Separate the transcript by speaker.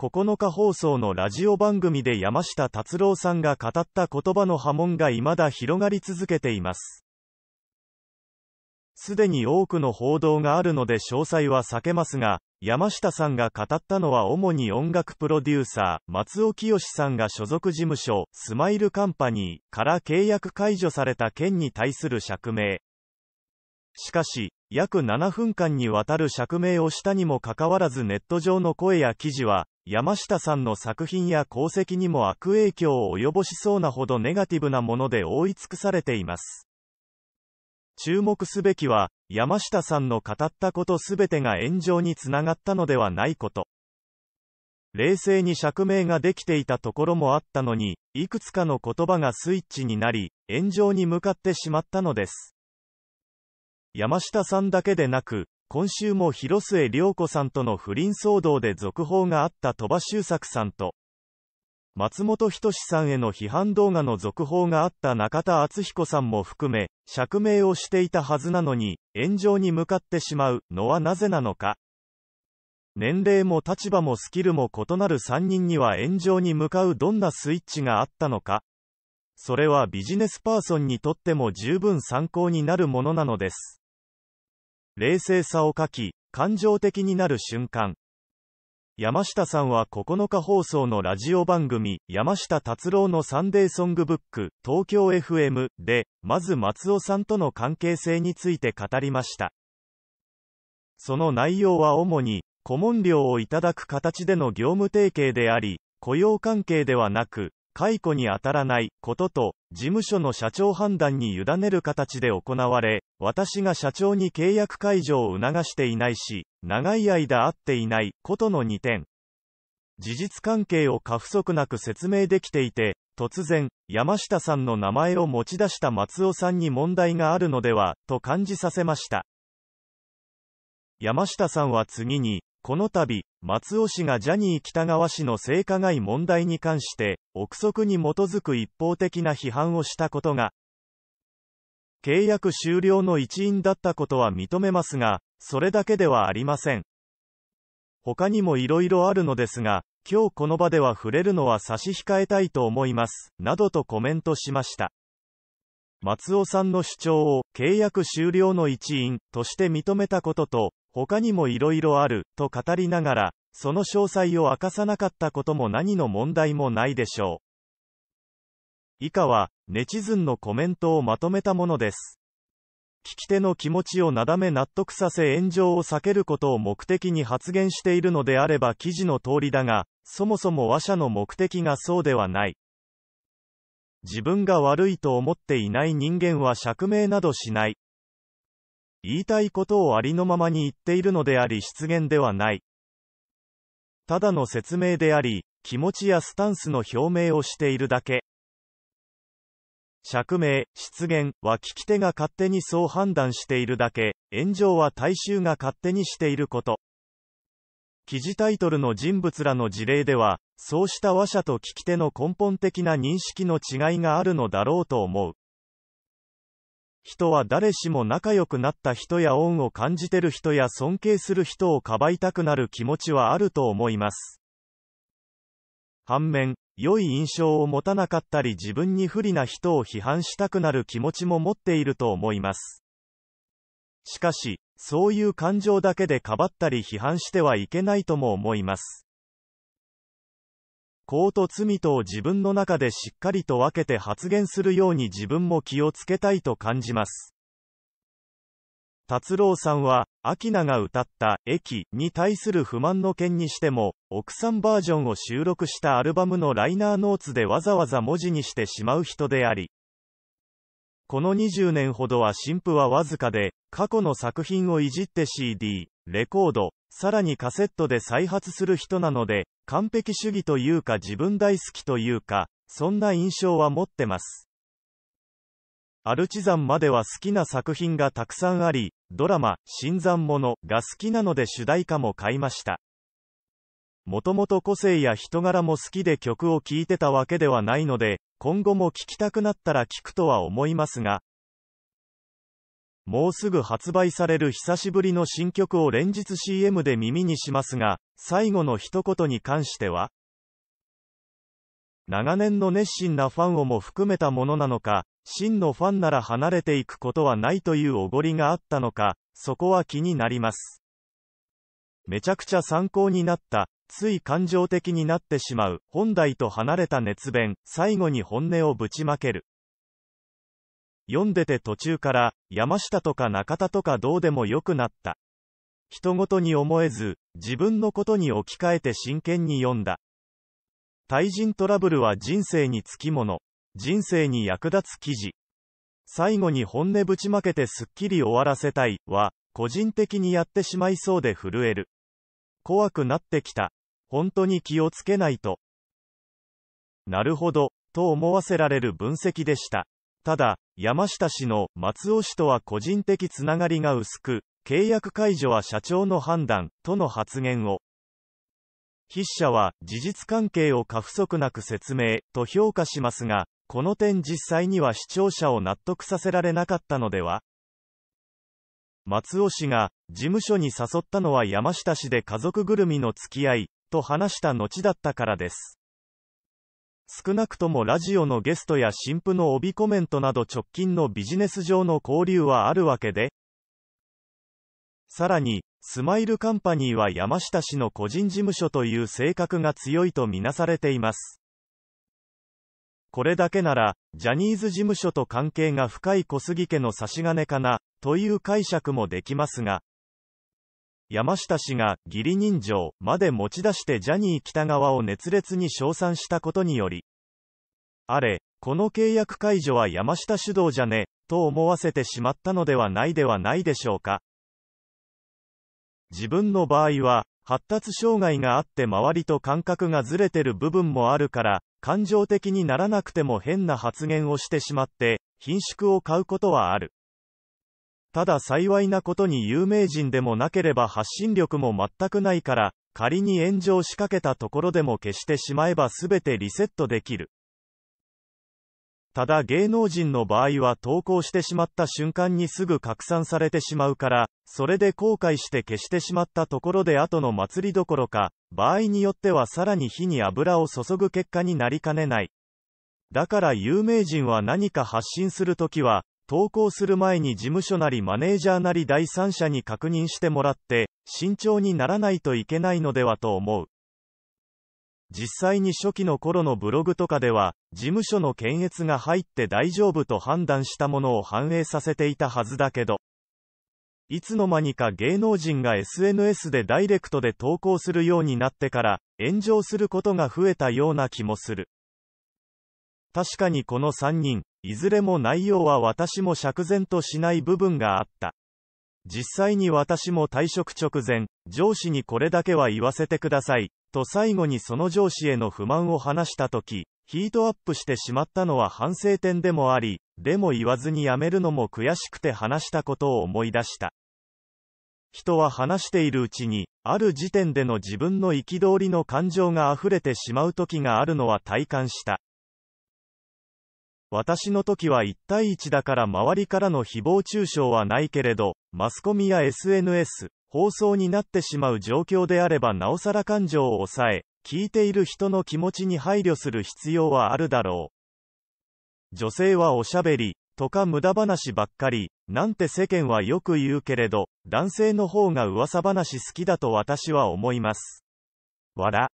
Speaker 1: 9日放送のラジオ番組で山下達郎さんが語った言葉の波紋が未だ広がり続けています。すでに多くの報道があるので詳細は避けますが、山下さんが語ったのは主に音楽プロデューサー、松尾清さんが所属事務所、スマイルカンパニーから契約解除された件に対する釈明、しかし、約7分間にわたる釈明をしたにもかかわらずネット上の声や記事は、山下さんの作品や功績にも悪影響を及ぼしそうなほどネガティブなもので覆い尽くされています。注目すべきは、山下さんの語ったことすべてが炎上につながったのではないこと。冷静に釈明ができていたところもあったのに、いくつかの言葉がスイッチになり、炎上に向かってしまったのです。山下さんだけでなく、今週も広末涼子さんとの不倫騒動で続報があった鳥羽周作さんと、松本人志さんへの批判動画の続報があった中田敦彦さんも含め、釈明をしていたはずなのに、炎上に向かってしまうのはなぜなのか。年齢も立場もスキルも異なる3人には炎上に向かうどんなスイッチがあったのか。それはビジネスパーソンにとっても十分参考になるものなのです。冷静さを欠き、感情的になる瞬間。山下さんは9日放送のラジオ番組、山下達郎のサンデーソングブック、東京 FM で、まず松尾さんとの関係性について語りました。その内容は主に、顧問料をいただく形での業務提携であり、雇用関係ではなく、解雇に当たらないことと、事務所の社長判断に委ねる形で行われ、私が社長に契約解除を促していないし、長い間会っていないことの2点。事実関係を過不足なく説明できていて、突然、山下さんの名前を持ち出した松尾さんに問題があるのでは、と感じさせました。山下さんは次に、この度、松尾氏がジャニー北川氏の性加害問題に関して、憶測に基づく一方的な批判をしたことが、契約終了の一因だったことは認めますが、それだけではありません。他にもいろいろあるのですが、今日この場では触れるのは差し控えたいと思います、などとコメントしました。松尾さんの主張を契約終了の一因として認めたことと、他にもいろいろあると語りながら、その詳細を明かさなかったことも何の問題もないでしょう。以下は、ネチズンのコメントをまとめたものです。聞き手の気持ちをなだめ納得させ炎上を避けることを目的に発言しているのであれば記事の通りだが、そもそも和者の目的がそうではない。自分が悪いと思っていない人間は釈明などしない。言いたいことをありのままに言っているのであり失言ではない。ただの説明であり、気持ちやスタンスの表明をしているだけ。釈明、失言は聞き手が勝手にそう判断しているだけ、炎上は大衆が勝手にしていること。記事タイトルの人物らの事例では、そうした話者と聞き手の根本的な認識の違いがあるのだろうと思う。人は誰しも仲良くなった人や恩を感じてる人や尊敬する人をかばいたくなる気持ちはあると思います。反面、良い印象を持たなかったり自分に不利な人を批判したくなる気持ちも持っていると思います。しかし、そういう感情だけでかばったり批判してはいけないとも思います。功と罪とを自分の中でしっかりと分けて発言するように自分も気をつけたいと感じます。達郎さんは、アキナが歌った駅に対する不満の件にしても、奥さんバージョンを収録したアルバムのライナーノーツでわざわざ文字にしてしまう人であり、この20年ほどは新婦はわずかで、過去の作品をいじって CD、レコード、さらにカセットで再発する人なので、完璧主義というか自分大好きというか、そんな印象は持ってます。アルチザンまでは好きな作品がたくさんあり、ドラマ、新参者が好きなので主題歌も買いました。もともと個性や人柄も好きで曲を聴いてたわけではないので、今後も聴きたくなったら聴くとは思いますが、もうすぐ発売される久しぶりの新曲を連日 CM で耳にしますが、最後の一言に関しては長年の熱心なファンをも含めたものなのか、真のファンなら離れていくことはないというおごりがあったのか、そこは気になります。めちゃくちゃ参考になった、つい感情的になってしまう、本題と離れた熱弁、最後に本音をぶちまける。読んでて途中から、山下とか中田とかどうでもよくなった。人ごとに思えず、自分のことに置き換えて真剣に読んだ。対人トラブルは人生につきもの。人生に役立つ記事。最後に本音ぶちまけてすっきり終わらせたいは、個人的にやってしまいそうで震える。怖くなってきた。本当に気をつけないと。なるほど、と思わせられる分析でした。ただ、山下氏の松尾氏とは個人的つながりが薄く、契約解除は社長の判断、との発言を。筆者は、事実関係を過不足なく説明、と評価しますが、この点実際には視聴者を納得させられなかったのでは松尾氏が、事務所に誘ったのは山下氏で家族ぐるみの付き合い、と話した後だったからです。少なくともラジオのゲストや新婦の帯コメントなど直近のビジネス上の交流はあるわけで、さらに、スマイルカンパニーは山下氏の個人事務所という性格が強いとみなされています。これだけなら、ジャニーズ事務所と関係が深い小杉家の差し金かな、という解釈もできますが、山下氏が義理人情まで持ち出してジャニー北川を熱烈に称賛したことにより、あれ、この契約解除は山下主導じゃね、と思わせてしまったのではないではないでしょうか。自分の場合は、発達障害があって周りと感覚がずれてる部分もあるから、感情的にならなくても変な発言をしてしまって、品縮を買うことはある。ただ幸いなことに有名人でもなければ発信力も全くないから、仮に炎上しかけたところでも消してしまえば全てリセットできる。ただ芸能人の場合は投稿してしまった瞬間にすぐ拡散されてしまうから、それで後悔して消してしまったところで後の祭りどころか、場合によってはさらに火に油を注ぐ結果になりかねない。だから有名人は何か発信するときは、投稿する前に事務所なりマネージャーなり第三者に確認してもらって、慎重にならないといけないのではと思う。実際に初期の頃のブログとかでは、事務所の検閲が入って大丈夫と判断したものを反映させていたはずだけど、いつの間にか芸能人が SNS でダイレクトで投稿するようになってから、炎上することが増えたような気もする。確かにこの3人、いずれも内容は私も釈然としない部分があった。実際に私も退職直前、上司にこれだけは言わせてください。と最後にその上司への不満を話したとき、ヒートアップしてしまったのは反省点でもあり、でも言わずに辞めるのも悔しくて話したことを思い出した。人は話しているうちに、ある時点での自分の憤りの感情が溢れてしまう時があるのは体感した。私の時は1対1だから周りからの誹謗中傷はないけれど、マスコミや SNS、放送になってしまう状況であればなおさら感情を抑え、聞いている人の気持ちに配慮する必要はあるだろう。女性はおしゃべり、とか無駄話ばっかり、なんて世間はよく言うけれど、男性の方が噂話好きだと私は思います。わら。